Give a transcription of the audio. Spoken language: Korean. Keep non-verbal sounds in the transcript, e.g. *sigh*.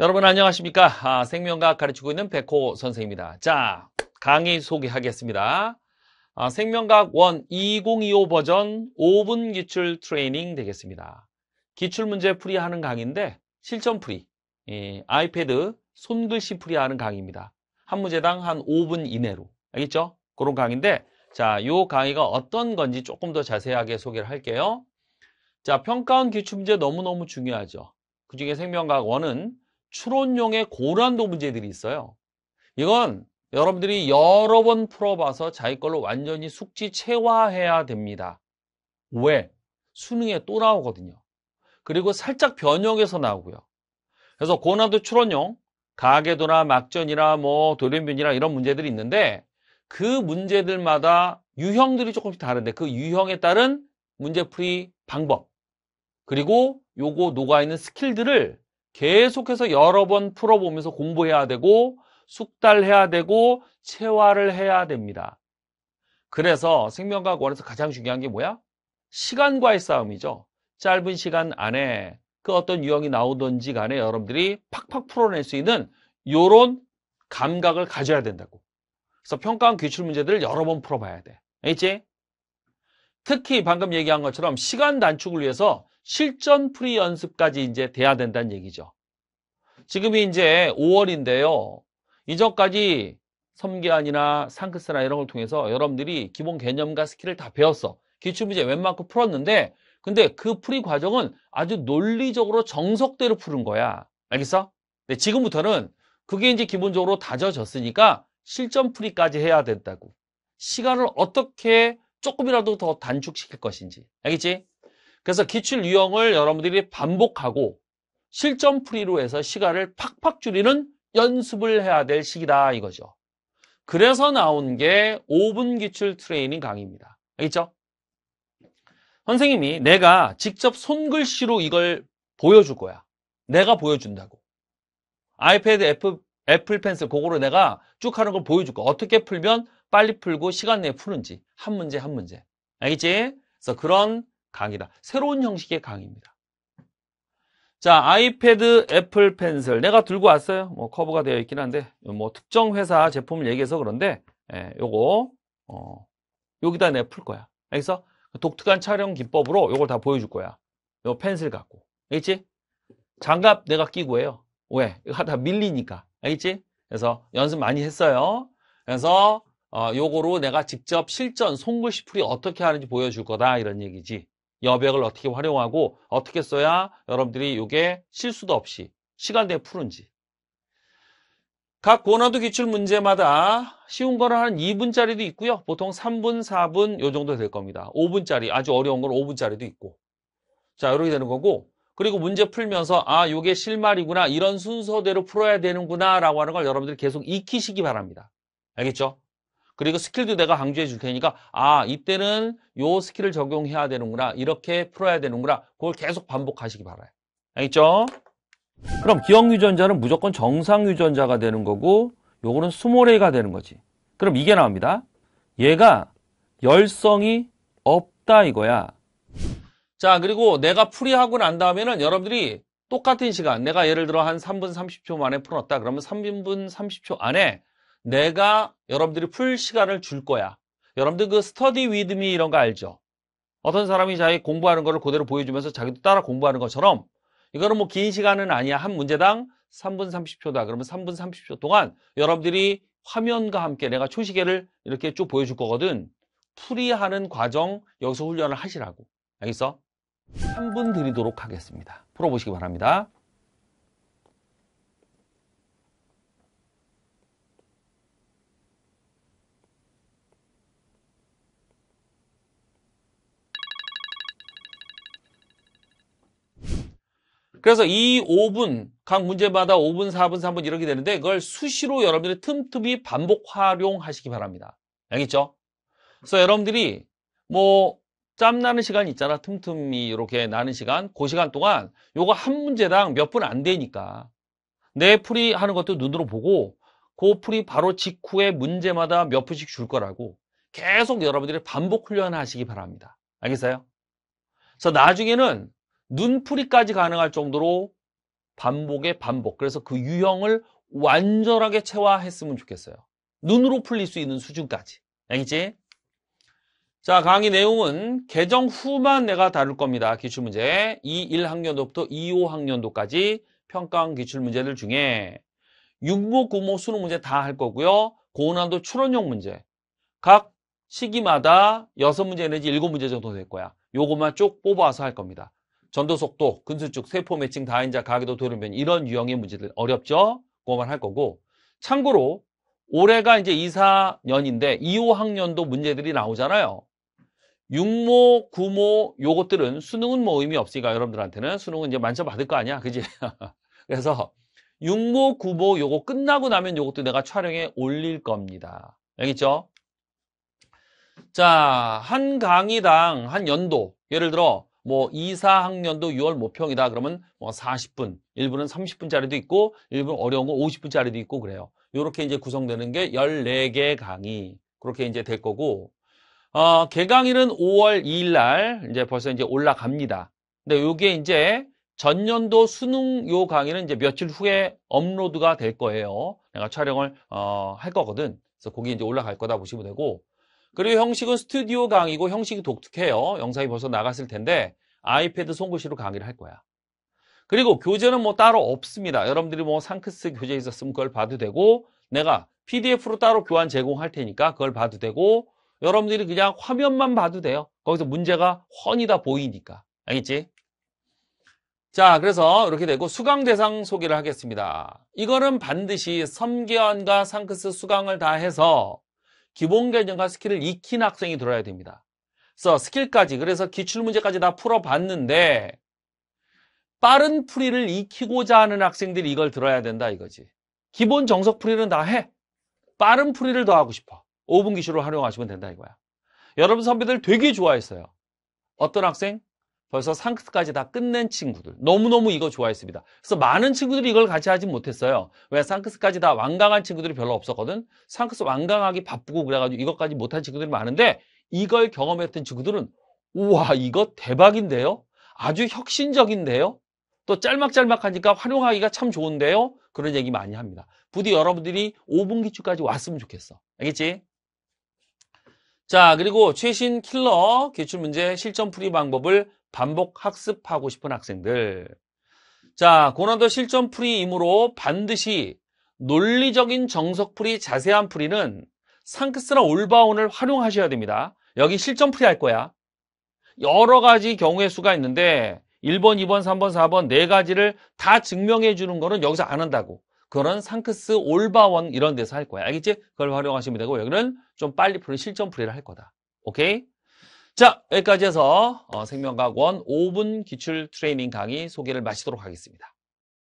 여러분 안녕하십니까? 아, 생명과학 가르치고 있는 백호 선생입니다. 자, 강의 소개하겠습니다. 아, 생명과학 1 2025 버전 5분 기출 트레이닝 되겠습니다. 기출 문제 풀이하는 강의인데 실전 풀이, 예, 아이패드 손글씨 풀이하는 강의입니다. 한 문제당 한 5분 이내로 알겠죠? 그런 강의인데 자, 요 강의가 어떤 건지 조금 더 자세하게 소개를 할게요. 자, 평가원 기출 문제 너무너무 중요하죠. 그중에 생명과학 1은 추론용의 고난도 문제들이 있어요. 이건 여러분들이 여러 번 풀어봐서 자기 걸로 완전히 숙지체화해야 됩니다. 왜? 수능에 또 나오거든요. 그리고 살짝 변형해서 나오고요. 그래서 고난도 추론용, 가계도나 막전이나 뭐 돌연변이나 이런 문제들이 있는데 그 문제들마다 유형들이 조금씩 다른데 그 유형에 따른 문제풀이 방법 그리고 요거 녹아있는 스킬들을 계속해서 여러 번 풀어보면서 공부해야 되고 숙달해야 되고 체화를 해야 됩니다. 그래서 생명과학원에서 가장 중요한 게 뭐야? 시간과의 싸움이죠. 짧은 시간 안에 그 어떤 유형이 나오든지 간에 여러분들이 팍팍 풀어낼 수 있는 요런 감각을 가져야 된다고. 그래서 평가원 기출 문제들을 여러 번 풀어봐야 돼. 알겠지? 특히 방금 얘기한 것처럼 시간 단축을 위해서 실전 프리 연습까지 이제 돼야 된다는 얘기죠. 지금이 이제 5월인데요. 이전까지 섬기안이나 상크스나 이런 걸 통해서 여러분들이 기본 개념과 스킬을 다 배웠어. 기출문제 웬만큼 풀었는데 근데 그 풀이 과정은 아주 논리적으로 정석대로 푸는 거야. 알겠어? 네, 지금부터는 그게 이제 기본적으로 다져졌으니까 실전 풀이까지 해야 된다고. 시간을 어떻게 조금이라도 더 단축시킬 것인지. 알겠지? 그래서 기출 유형을 여러분들이 반복하고 실전 풀이로 해서 시간을 팍팍 줄이는 연습을 해야 될 시기다 이거죠. 그래서 나온 게 5분 기출 트레이닝 강의입니다. 알겠죠? 선생님이 내가 직접 손글씨로 이걸 보여줄 거야. 내가 보여준다고. 아이패드 애플, 애플 펜슬 그거로 내가 쭉 하는 걸 보여줄 거야. 어떻게 풀면 빨리 풀고 시간 내에 푸는지. 한 문제 한 문제. 알겠지? 그래서 그런 강이다. 새로운 형식의 강입니다. 자, 아이패드, 애플 펜슬. 내가 들고 왔어요. 뭐 커버가 되어 있긴 한데 뭐 특정 회사 제품을 얘기해서 그런데 예, 요거 어, 여기다 내 풀 거야. 그래서 독특한 촬영 기법으로 요걸 다 보여줄 거야. 요 펜슬 갖고. 알겠지? 장갑 내가 끼고 해요. 왜? 이거 하다 밀리니까. 알겠지? 그래서 연습 많이 했어요. 그래서 어, 요거로 내가 직접 실전 송글시풀이 어떻게 하는지 보여줄 거다 이런 얘기지. 여백을 어떻게 활용하고 어떻게 써야 여러분들이 이게 실수도 없이 시간 대에 푸는지 각 고난도 기출 문제마다 쉬운 거는 한 2분짜리도 있고요. 보통 3분, 4분 요 정도 될 겁니다. 5분짜리 아주 어려운 건 5분짜리도 있고 자 이렇게 되는 거고 그리고 문제 풀면서 아 요게 실말이구나 이런 순서대로 풀어야 되는구나 라고 하는 걸 여러분들이 계속 익히시기 바랍니다. 알겠죠? 그리고 스킬도 내가 강조해 줄 테니까 아 이때는 요 스킬을 적용해야 되는구나 이렇게 풀어야 되는구나 그걸 계속 반복하시기 바라요 알겠죠? 그럼 기억 유전자는 무조건 정상 유전자가 되는 거고 요거는 스모레이가 되는 거지 그럼 이게 나옵니다 얘가 열성이 없다 이거야 자 그리고 내가 풀이하고 난 다음에는 여러분들이 똑같은 시간 내가 예를 들어 한 3분 30초 만에 풀었다 그러면 3분 30초 안에 내가 여러분들이 풀 시간을 줄 거야. 여러분들 그 스터디 위드미 이런 거 알죠? 어떤 사람이 자기 공부하는 거를 그대로 보여주면서 자기도 따라 공부하는 것처럼 이거는 뭐 긴 시간은 아니야. 한 문제당 3분 30초다. 그러면 3분 30초 동안 여러분들이 화면과 함께 내가 초시계를 이렇게 쭉 보여줄 거거든. 풀이하는 과정 여기서 훈련을 하시라고. 알겠어? 3분 드리도록 하겠습니다. 풀어보시기 바랍니다. 그래서 이 5분, 각 문제마다 5분, 4분, 3분 이렇게 되는데 그걸 수시로 여러분들이 틈틈이 반복 활용하시기 바랍니다. 알겠죠? 그래서 여러분들이 뭐 짬나는 시간 있잖아. 틈틈이 이렇게 나는 시간. 그 시간 동안 요거 한 문제당 몇 분 안 되니까 내 풀이 하는 것도 눈으로 보고 그 풀이 바로 직후에 문제마다 몇 분씩 줄 거라고 계속 여러분들이 반복 훈련하시기 바랍니다. 알겠어요? 그래서 나중에는 눈풀이까지 가능할 정도로 반복의 반복. 그래서 그 유형을 완전하게 체화했으면 좋겠어요. 눈으로 풀릴 수 있는 수준까지. 알겠지? 자, 강의 내용은 개정 후만 내가 다룰 겁니다. 기출문제 21학년도부터 25학년도까지 평가원 기출문제들 중에 육모, 구모, 수능 문제 다 할 거고요. 고난도 추론형 문제. 각 시기마다 6문제 내지 7문제 정도 될 거야. 요것만 쭉 뽑아서 할 겁니다. 전도 속도, 근수축, 세포 매칭, 다인자, 가기도 돌변 이런 유형의 문제들 어렵죠? 그거만 할 거고 참고로 올해가 이제 2, 4년인데 2, 5학년도 문제들이 나오잖아요. 6모, 9모 요것들은 수능은 뭐 의미 없으니까 여러분들한테는 수능은 이제 만점 받을 거 아니야. 그지? *laughs* 그래서 6모, 9모 요거 끝나고 나면 요것도 내가 촬영에 올릴 겁니다. 알겠죠? 자, 한 강의당 한 연도 예를 들어 뭐 2, 4학년도 6월 모평이다 그러면 뭐 40분, 일부는 30분짜리도 있고 일부는 어려운 거 50분짜리도 있고 그래요. 이렇게 이제 구성되는 게 14개 강의 그렇게 이제 될 거고 어, 개강일은 5월 2일 날 이제 벌써 이제 올라갑니다. 근데 요게 이제 전년도 수능 요 강의는 이제 며칠 후에 업로드가 될 거예요. 내가 촬영을 어, 할 거거든. 그래서 거기 이제 올라갈 거다 보시면 되고 그리고 형식은 스튜디오 강의고 형식이 독특해요. 영상이 벌써 나갔을 텐데 아이패드 송구시로 강의를 할 거야. 그리고 교재는 뭐 따로 없습니다. 여러분들이 뭐 상크스 교재 있었으면 그걸 봐도 되고 내가 PDF로 따로 교환 제공할 테니까 그걸 봐도 되고 여러분들이 그냥 화면만 봐도 돼요. 거기서 문제가 훤히 다 보이니까. 알겠지? 자, 그래서 이렇게 되고 수강 대상 소개를 하겠습니다. 이거는 반드시 섬기안과 상크스 수강을 다 해서 기본 개념과 스킬을 익힌 학생이 들어야 됩니다. 그래서 스킬까지 그래서 기출 문제까지 다 풀어봤는데 빠른 풀이를 익히고자 하는 학생들이 이걸 들어야 된다 이거지. 기본 정석 풀이는 다 해. 빠른 풀이를 더 하고 싶어. 5분 기술을 활용하시면 된다 이거야. 여러분 선배들 되게 좋아했어요. 어떤 학생? 벌써 상크스까지다 끝낸 친구들 너무너무 이거 좋아했습니다. 그래서 많은 친구들이 이걸 같이 하진 못했어요. 왜 상크스까지 다 완강한 친구들이 별로 없었거든. 상크스 완강하기 바쁘고 그래가지고 이것까지 못한 친구들이 많은데 이걸 경험했던 친구들은 우와 이거 대박인데요. 아주 혁신적인데요. 또 짤막짤막하니까 활용하기가 참 좋은데요. 그런 얘기 많이 합니다. 부디 여러분들이 5분기추까지 왔으면 좋겠어. 알겠지? 자 그리고 최신 킬러 기출문제 실전 풀이 방법을 반복 학습하고 싶은 학생들. 자, 고난도 실전 풀이이므로 반드시 논리적인 정석 풀이, 자세한 풀이는 상크스나 올바운을 활용하셔야 됩니다. 여기 실전 풀이 할 거야. 여러 가지 경우의 수가 있는데 1번, 2번, 3번, 4번 네 가지를 다 증명해 주는 거는 여기서 안 한다고. 그런 상크스 올바원 이런 데서 할 거야. 알겠지? 그걸 활용하시면 되고 여기는 좀 빨리 풀이 실전 풀이를 할 거다. 오케이? 자, 여기까지 해서 어, 생명과학원 5분 기출 트레이닝 강의 소개를 마치도록 하겠습니다.